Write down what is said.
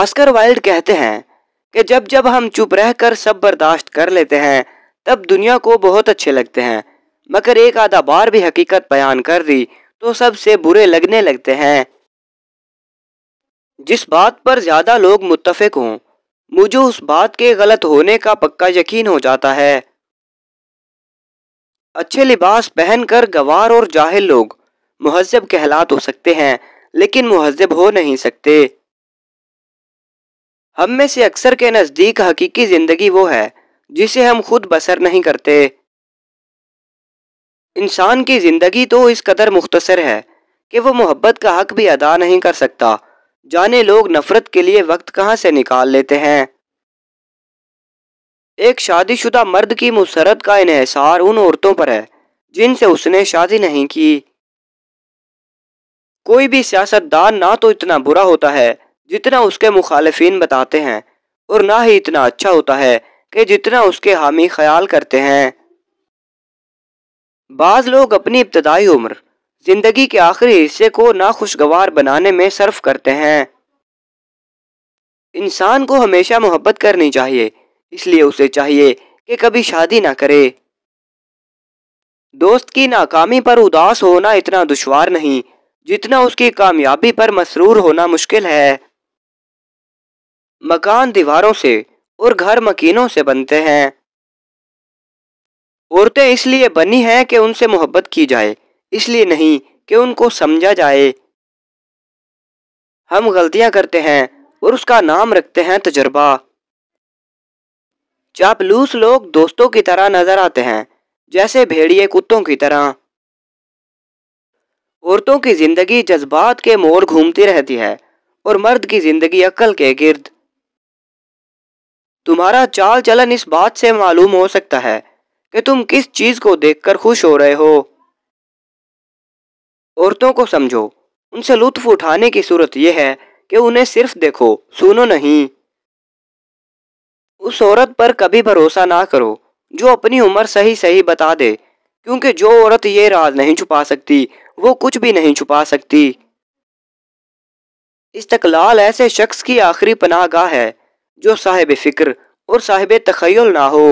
Oscar Wilde कहते हैं कि जब जब हम चुप रहकर सब बर्दाश्त कर लेते हैं तब दुनिया को बहुत अच्छे लगते हैं मगर एक आधा बार भी हकीकत बयान कर दी तो सबसे बुरे लगने लगते हैं जिस बात पर ज़्यादा लोग मुतफिक हों मुझे उस बात के गलत होने का पक्का यकीन हो जाता है अच्छे लिबास पहनकर गवार और जाहिल लोग महजब कहला तो सकते हैं लेकिन महजब हो नहीं सकते हम में से अक्सर के नज़दीक हकीकी ज़िंदगी वो है जिसे हम खुद बसर नहीं करते इंसान की ज़िंदगी तो इस कदर मुख्तसर है कि वो मोहब्बत का हक भी अदा नहीं कर सकता जाने लोग नफ़रत के लिए वक्त कहाँ से निकाल लेते हैं एक शादीशुदा मर्द की मुसरत का इहसार उन औरतों पर है जिनसे उसने शादी नहीं की कोई भी सियासतदान ना तो इतना बुरा होता है जितना उसके मुखालफिन बताते हैं और ना ही इतना अच्छा होता है कि जितना उसके हामी ख्याल करते हैं बाज़ लोग अपनी इब्तदाई उम्र ज़िंदगी के आखिरी हिस्से को नाखुशगवार बनाने में सर्फ करते हैं इंसान को हमेशा मोहब्बत करनी चाहिए इसलिए उसे चाहिए कि कभी शादी ना करे दोस्त की नाकामी पर उदास होना इतना दुश्वार नहीं जितना उसकी कामयाबी पर मसरूर होना मुश्किल है मकान दीवारों से और घर मकीनों से बनते हैं औरतें इसलिए बनी हैं कि उनसे मोहब्बत की जाए इसलिए नहीं कि उनको समझा जाए हम गलतियां करते हैं और उसका नाम रखते हैं तजर्बा चापलूस लोग दोस्तों की तरह नजर आते हैं जैसे भेड़िए कुत्तों की तरह औरतों की जिंदगी जज्बात के मोड़ घूमती रहती है और मर्द की जिंदगी अक्ल के गिर्द तुम्हारा चाल चलन इस बात से मालूम हो सकता है कि तुम किस चीज को देखकर खुश हो रहे हो औरतों को समझो उनसे लुत्फ उठाने की सूरत यह है कि उन्हें सिर्फ देखो सुनो नहीं उस औरत पर कभी भरोसा ना करो जो अपनी उम्र सही सही बता दे क्योंकि जो औरत ये राज नहीं छुपा सकती वो कुछ भी नहीं छुपा सकती इस्तकलाल ऐसे शख्स की आखिरी पनाहगाह है जो साहेब फ़िक्र और साहिब तखयल ना हो